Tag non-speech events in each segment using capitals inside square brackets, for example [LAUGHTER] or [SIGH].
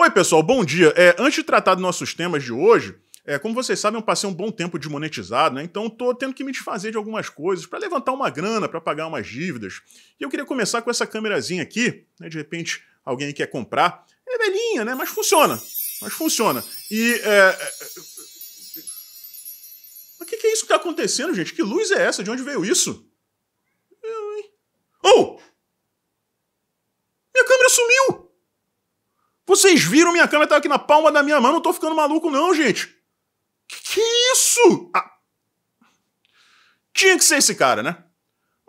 Oi, pessoal, bom dia. É, antes de tratar dos nossos temas de hoje, é, como vocês sabem, eu passei um bom tempo desmonetizado, né? Então estou tendo que me desfazer de algumas coisas para levantar uma grana, para pagar umas dívidas. E eu queria começar com essa câmerazinha aqui, né? De repente alguém quer comprar. É velhinha, né? Mas funciona. Mas funciona. E. É, é, é... O que, que, é isso que tá acontecendo, gente? Que luz é essa? De onde veio isso? Eu, hein? Oh! Minha câmera sumiu! Vocês viram minha câmera tá aqui na palma da minha mão, não tô ficando maluco não, gente. Que, que isso? Ah. Tinha que ser esse cara, né?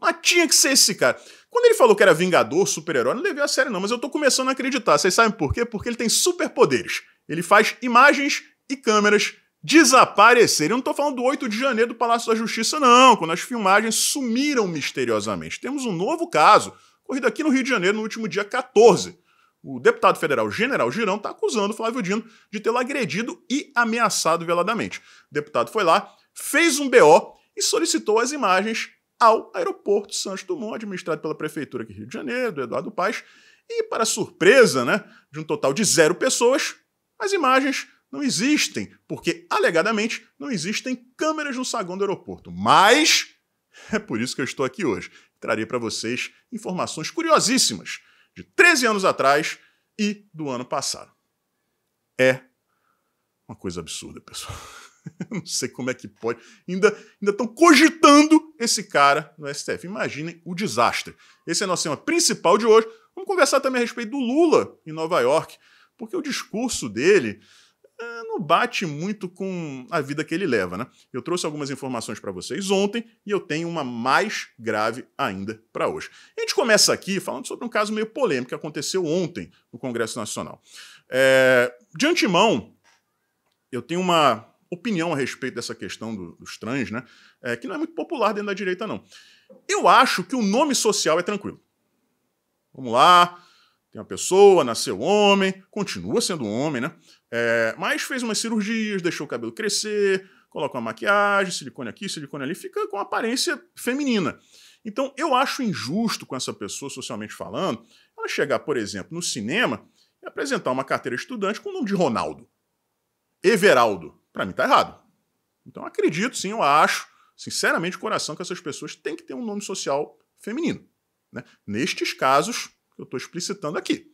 Mas tinha que ser esse cara. Quando ele falou que era vingador, super-herói, não levei a sério não, mas eu tô começando a acreditar. Vocês sabem por quê? Porque ele tem superpoderes. Ele faz imagens e câmeras desaparecerem. Eu não tô falando do 8 de janeiro do Palácio da Justiça, não, quando as filmagens sumiram misteriosamente. Temos um novo caso, ocorrido aqui no Rio de Janeiro no último dia 14 o deputado federal General Girão está acusando Flávio Dino de tê-lo agredido e ameaçado veladamente. O deputado foi lá, fez um BO e solicitou as imagens ao aeroporto Santos Dumont, administrado pela prefeitura aqui do Rio de Janeiro, do Eduardo Paes. E, para surpresa né, de um total de zero pessoas, as imagens não existem, porque alegadamente não existem câmeras no saguão do aeroporto. Mas é por isso que eu estou aqui hoje. Trarei para vocês informações curiosíssimas de 13 anos atrás e do ano passado. É uma coisa absurda, pessoal. [LAUGHS] não sei como é que pode. Ainda estão cogitando esse cara no STF. Imaginem o desastre. Esse é nosso tema principal de hoje. Vamos conversar também a respeito do Lula em Nova York, porque o discurso dele eh, não bate muito com a vida que ele leva, né? Eu trouxe algumas informações para vocês ontem e eu tenho uma mais grave ainda para hoje. A gente começa aqui falando sobre um caso meio polêmico que aconteceu ontem no Congresso Nacional. É, de antemão, eu tenho uma opinião a respeito dessa questão do, dos trans, né? É, que não é muito popular dentro da direita, não. Eu acho que o nome social é tranquilo. Vamos lá, tem uma pessoa, nasceu homem, continua sendo homem, né? É, mas fez umas cirurgias, deixou o cabelo crescer, coloca uma maquiagem, silicone aqui, silicone ali, fica com aparência feminina. Então eu acho injusto com essa pessoa, socialmente falando, ela chegar, por exemplo, no cinema e apresentar uma carteira estudante com o nome de Ronaldo. Everaldo. Para mim tá errado. Então acredito, sim, eu acho, sinceramente, de coração, que essas pessoas têm que ter um nome social feminino. Né? Nestes casos que eu estou explicitando aqui.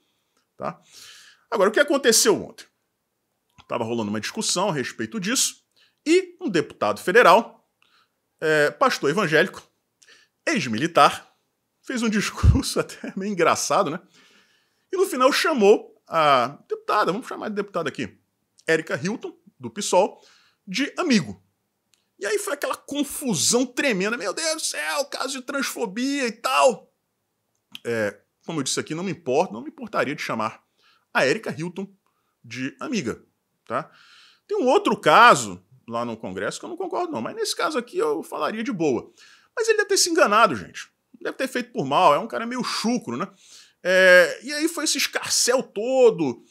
Tá? Agora, o que aconteceu ontem? estava rolando uma discussão a respeito disso, e um deputado federal, é, pastor evangélico, ex-militar, fez um [LAUGHS] discurso até meio engraçado, né? E no final chamou a deputada, vamos chamar de deputada aqui, Érica Hilton, do PSOL, de amigo. E aí foi aquela confusão tremenda, meu Deus do céu, caso de transfobia e tal. É, como eu disse aqui, não me importa, não me importaria de chamar a Érica Hilton de amiga. Tá? Tem um outro caso lá no Congresso que eu não concordo, não, mas nesse caso aqui eu falaria de boa. Mas ele deve ter se enganado, gente. Deve ter feito por mal, é um cara meio chucro, né? É, e aí foi esse escarcel todo.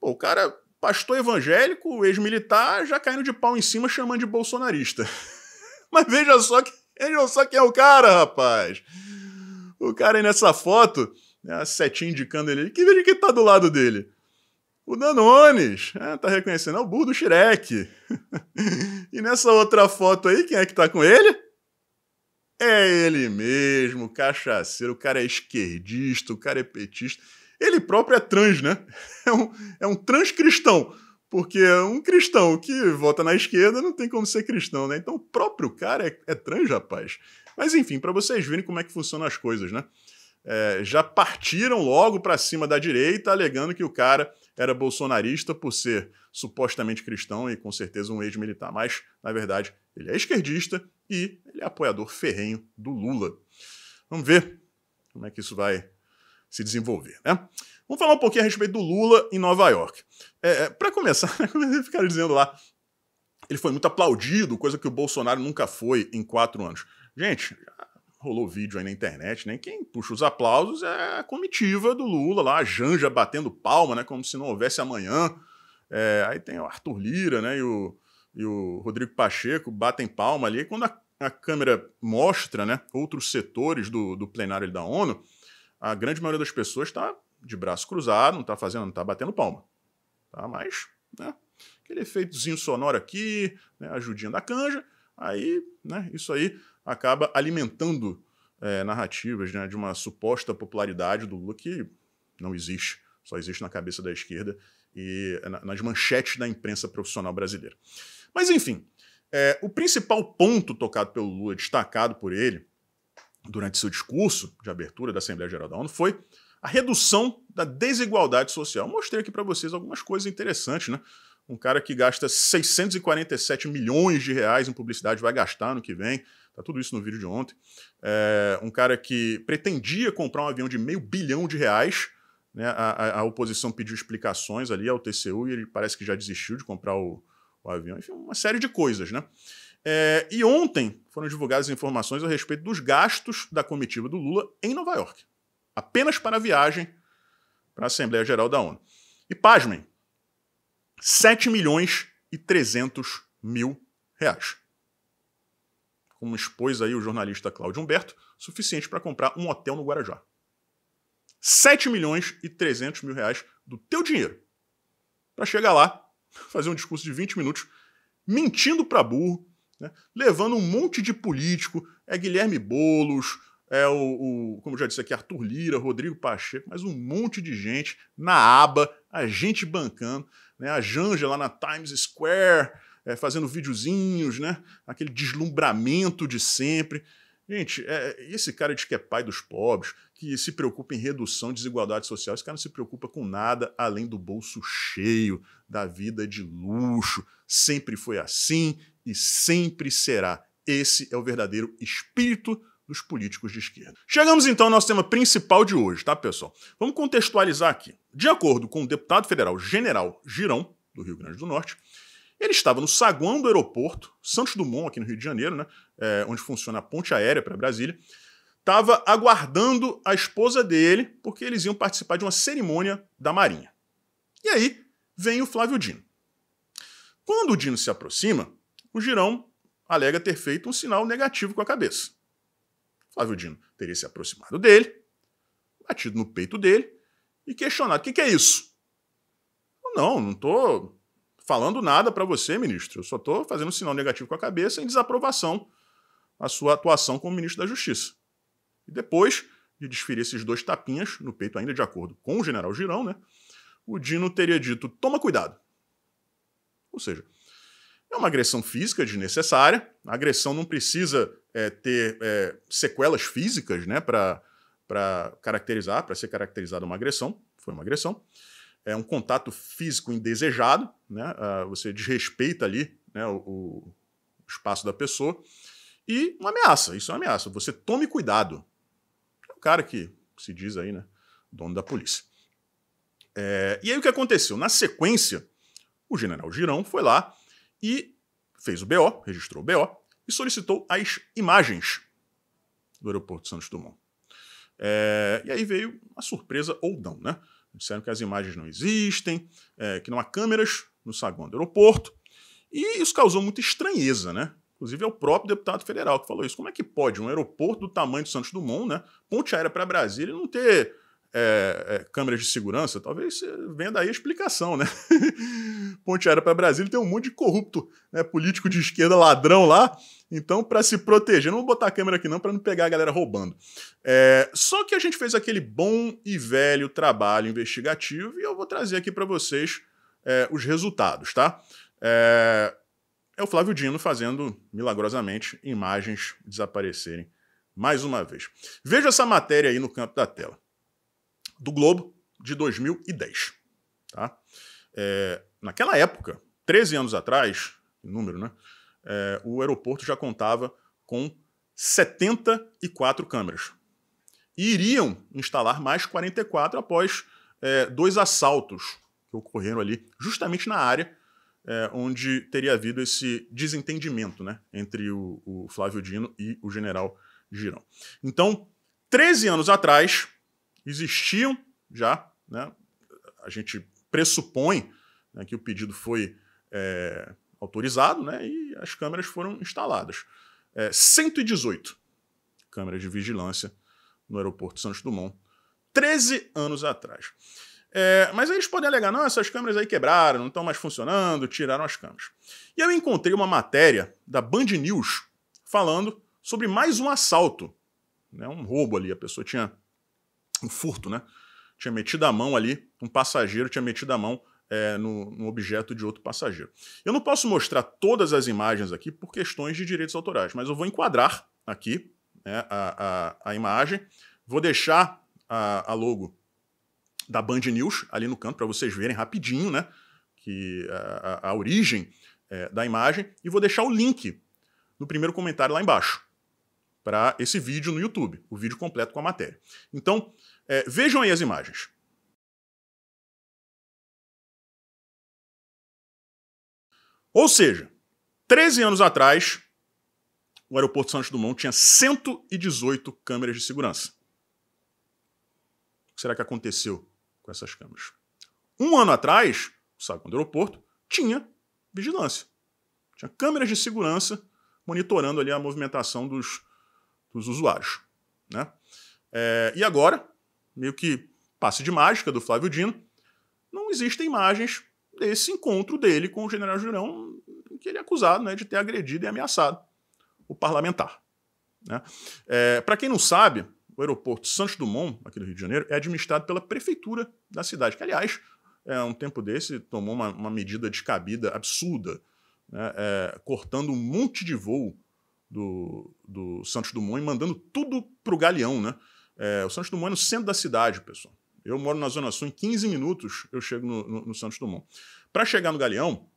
Pô, o cara, pastor evangélico, ex-militar, já caindo de pau em cima, chamando de bolsonarista. [LAUGHS] mas veja só, que, veja só quem é o cara, rapaz. O cara aí nessa foto, né, a setinha indicando ele, que veja quem tá do lado dele. O Danones, é, tá reconhecendo, é o burro do Shrek. [LAUGHS] e nessa outra foto aí, quem é que tá com ele? É ele mesmo, cachaceiro, o cara é esquerdista, o cara é petista. Ele próprio é trans, né? [LAUGHS] É um, é um transcristão, porque um cristão que vota na esquerda não tem como ser cristão, né? Então o próprio cara é, é trans, rapaz. Mas enfim, para vocês verem como é que funcionam as coisas, né? É, já partiram logo para cima da direita, alegando que o cara era bolsonarista por ser supostamente cristão e com certeza um ex-militar, mas na verdade ele é esquerdista e ele é apoiador ferrenho do Lula. Vamos ver como é que isso vai se desenvolver, né? Vamos falar um pouquinho a respeito do Lula em Nova York. É, é para começar, [LAUGHS] como eles ficaram dizendo lá, ele foi muito aplaudido, coisa que o Bolsonaro nunca foi em quatro anos. Gente, rolou vídeo aí na internet, né? Quem puxa os aplausos é a comitiva do Lula lá, a Janja batendo palma, né? Como se não houvesse amanhã. É, aí tem o Arthur Lira, né? E o, e o Rodrigo Pacheco batem palma ali. E quando a, a, câmera mostra, né? Outros setores do, do plenário da ONU, a grande maioria das pessoas está de braço cruzado, não está fazendo, não está batendo palma. Tá? Mas, né? Aquele efeitozinho sonoro aqui, né? Ajudinha da canja. Aí, né, isso aí acaba alimentando é, narrativas né, de uma suposta popularidade do Lula que não existe, só existe na cabeça da esquerda e nas manchetes da imprensa profissional brasileira. Mas, enfim, é, o principal ponto tocado pelo Lula, destacado por ele, durante seu discurso de abertura da Assembleia Geral da ONU, foi a redução da desigualdade social. Eu mostrei aqui para vocês algumas coisas interessantes, né? Um cara que gasta 647 milhões de reais em publicidade, vai gastar no que vem. Tá tudo isso no vídeo de ontem. É, um cara que pretendia comprar um avião de meio bilhão de reais. Né? A, a, oposição pediu explicações ali ao TCU e ele parece que já desistiu de comprar o, o avião. Enfim, uma série de coisas, né? É, e ontem foram divulgadas informações a respeito dos gastos da comitiva do Lula em Nova York, apenas para a viagem para a Assembleia Geral da ONU. E pasmem, 7 milhões e 300 mil reais. Como expôs aí o jornalista Cláudio Humberto, suficiente para comprar um hotel no Guarajá. 7 milhões e 300 mil reais do teu dinheiro para chegar lá, fazer um discurso de 20 minutos, mentindo para burro, né, levando um monte de político, é Guilherme Bolos, é o, o, como eu já disse aqui, Arthur Lira, Rodrigo Pacheco, mas um monte de gente na aba, a gente bancando, né? A Janja lá na Times Square, é, fazendo videozinhos, né? Aquele deslumbramento de sempre. Gente, é, esse cara diz que é pai dos pobres, que se preocupa em redução de desigualdade social, esse cara não se preocupa com nada além do bolso cheio, da vida de luxo. Sempre foi assim e sempre será. Esse é o verdadeiro espírito dos políticos de esquerda. Chegamos então ao nosso tema principal de hoje, tá, pessoal? Vamos contextualizar aqui. De acordo com o deputado federal General Girão, do Rio Grande do Norte, ele estava no saguão do aeroporto, Santos Dumont, aqui no Rio de Janeiro, né, é, onde funciona a ponte aérea para Brasília, estava aguardando a esposa dele, porque eles iam participar de uma cerimônia da Marinha. E aí vem o Flávio Dino. Quando o Dino se aproxima, o Girão alega ter feito um sinal negativo com a cabeça. Flávio Dino teria se aproximado dele, batido no peito dele e questionado: o que, que é isso? Não, não estou falando nada para você, ministro. Eu só estou fazendo um sinal negativo com a cabeça em desaprovação à sua atuação como ministro da Justiça. E depois de desferir esses dois tapinhas no peito, ainda de acordo com o general Girão, né, o Dino teria dito: toma cuidado. Ou seja, é uma agressão física desnecessária, a agressão não precisa é, ter é, sequelas físicas né, para caracterizar, para ser caracterizada uma agressão, foi uma agressão. É um contato físico indesejado, né, uh, você desrespeita ali né, o, o espaço da pessoa. E uma ameaça, isso é uma ameaça. Você tome cuidado. É o cara que se diz aí, né? Dono da polícia. É, e aí o que aconteceu? Na sequência, o general Girão foi lá e fez o BO, registrou o BO, e solicitou as imagens do aeroporto Santos Dumont. É, e aí veio a surpresa ou não, né? Disseram que as imagens não existem, é, que não há câmeras no saguão do aeroporto, e isso causou muita estranheza, né? Inclusive é o próprio deputado federal que falou isso. Como é que pode um aeroporto do tamanho de Santos Dumont, né, ponte aérea para Brasília, não ter é, é, câmeras de segurança, talvez venha daí a explicação, né? [LAUGHS] Ponte aérea para Brasília tem um monte de corrupto, né? Político de esquerda, ladrão lá. Então, para se proteger, não vou botar a câmera aqui não para não pegar a galera roubando. É, só que a gente fez aquele bom e velho trabalho investigativo e eu vou trazer aqui para vocês é, os resultados, tá? É, é o Flávio Dino fazendo milagrosamente imagens desaparecerem mais uma vez. Veja essa matéria aí no campo da tela do Globo de 2010. Tá? É, naquela época, 13 anos atrás, número, né? É, o aeroporto já contava com 74 câmeras. E iriam instalar mais 44 após é, dois assaltos que ocorreram ali, justamente na área é, onde teria havido esse desentendimento né, entre o, o Flávio Dino e o general Girão. Então, 13 anos atrás, existiam já, né? a gente pressupõe né, que o pedido foi é, autorizado né, e as câmeras foram instaladas. É, 118 câmeras de vigilância no aeroporto Santos Dumont, 13 anos atrás. É, mas aí eles podem alegar, não, essas câmeras aí quebraram, não estão mais funcionando, tiraram as câmeras. E eu encontrei uma matéria da Band News falando sobre mais um assalto, né, um roubo ali, a pessoa tinha um furto, né? Tinha metido a mão ali, um passageiro tinha metido a mão é, no, no, objeto de outro passageiro. Eu não posso mostrar todas as imagens aqui por questões de direitos autorais, mas eu vou enquadrar aqui né, a, a, a, imagem, vou deixar a, a, logo da Band News ali no canto para vocês verem rapidinho né, que a, origem é, da imagem e vou deixar o link no primeiro comentário lá embaixo para esse vídeo no YouTube, o vídeo completo com a matéria. Então, é, vejam aí as imagens. Ou seja, 13 anos atrás, o aeroporto Santos Dumont tinha 118 câmeras de segurança. O que será que aconteceu com essas câmeras? Um ano atrás, é o saguão do aeroporto tinha vigilância. Tinha câmeras de segurança monitorando ali a movimentação dos, dos usuários. Né? É, e agora, meio que passe de mágica do Flávio Dino, não existem imagens desse encontro dele com o general Jurão, que ele é acusado né, de ter agredido e ameaçado o parlamentar. Né? É, Para quem não sabe, o aeroporto Santos Dumont, aqui do Rio de Janeiro, é administrado pela prefeitura da cidade, que, aliás, é, um tempo desse tomou uma, uma medida descabida absurda, né, é, cortando um monte de voo do, do Santos Dumont e mandando tudo para o galeão, né? É, o Santos Dumont é no centro da cidade, pessoal. Eu moro na Zona Sul, em 15 minutos eu chego no, no, no Santos Dumont. Para chegar no Galeão,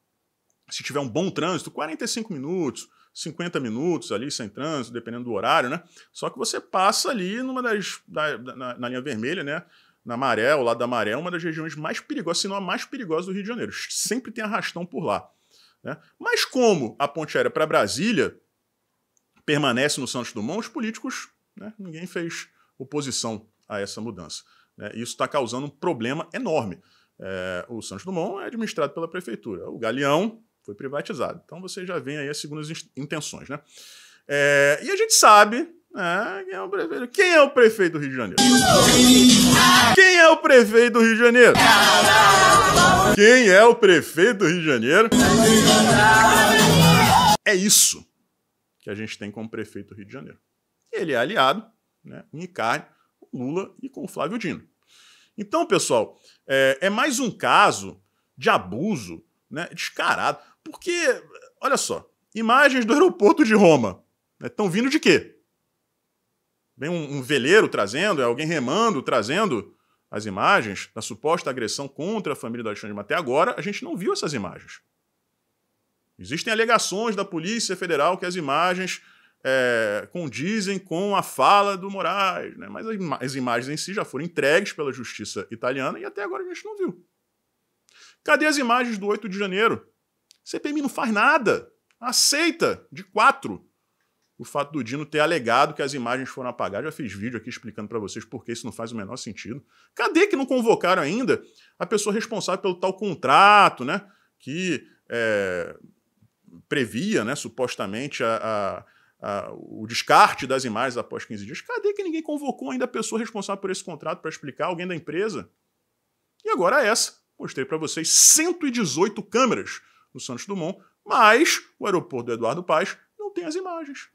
se tiver um bom trânsito, 45 minutos, 50 minutos ali sem trânsito, dependendo do horário, né? Só que você passa ali numa das da, na, na linha vermelha, né? Na Maré, o lado da Maré, é uma das regiões mais perigosas, se não a mais perigosa do Rio de Janeiro. Sempre tem arrastão por lá. Né? Mas como a ponte aérea para Brasília permanece no Santos Dumont, os políticos, né? ninguém fez oposição a essa mudança. Né? Isso está causando um problema enorme. É, o Santos Dumont é administrado pela prefeitura, o Galeão foi privatizado. Então você já vem aí as segundas intenções. Né? É, e a gente sabe né, quem, é quem é o prefeito? do Rio de Janeiro? Quem é o prefeito do Rio de Janeiro? Quem é o prefeito do Rio de Janeiro? É isso que a gente tem como prefeito do Rio de Janeiro. Ele é aliado né, Unicarne, Lula e com o Flávio Dino. Então, pessoal, é, é mais um caso de abuso né, descarado, porque, olha só, imagens do aeroporto de Roma estão né, vindo de quê? Vem um, um veleiro trazendo, é alguém remando, trazendo as imagens da suposta agressão contra a família do Alexandre Até Agora, a gente não viu essas imagens. Existem alegações da Polícia Federal que as imagens é, condizem com a fala do Moraes, né? mas as, imagens em si já foram entregues pela justiça italiana e até agora a gente não viu. Cadê as imagens do 8 de janeiro? CPMI não faz nada. Aceita de quatro o fato do Dino ter alegado que as imagens foram apagadas. Já fiz vídeo aqui explicando para vocês por que isso não faz o menor sentido. Cadê que não convocaram ainda a pessoa responsável pelo tal contrato, né? Que é, previa, né, supostamente, a, a Uh, o descarte das imagens após 15 dias. Cadê que ninguém convocou ainda a pessoa responsável por esse contrato para explicar, alguém da empresa? E agora é essa. Mostrei para vocês 118 câmeras no Santos Dumont, mas o aeroporto do Eduardo Paes não tem as imagens.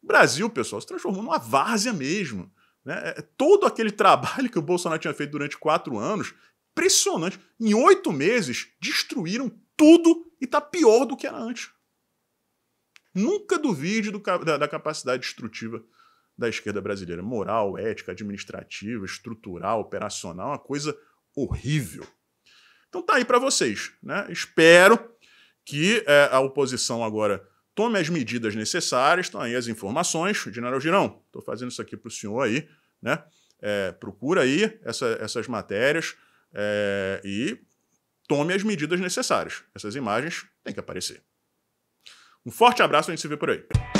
O Brasil, pessoal, se transformou numa várzea mesmo. Né? É, é todo aquele [LAUGHS] trabalho que o Bolsonaro tinha feito durante quatro anos, impressionante, em oito meses, destruíram tudo e está pior do que era antes. Nunca duvide do, da, da capacidade destrutiva da esquerda brasileira. Moral, ética, administrativa, estrutural, operacional, uma coisa horrível. Então tá aí para vocês. Né? Espero que é, a oposição agora tome as medidas necessárias. Estão aí as informações. General Girão, estou fazendo isso aqui para o senhor aí. Né? É, procura aí essa, essas matérias é, e tome as medidas necessárias. Essas imagens têm que aparecer. Um forte abraço, a gente se vê por aí.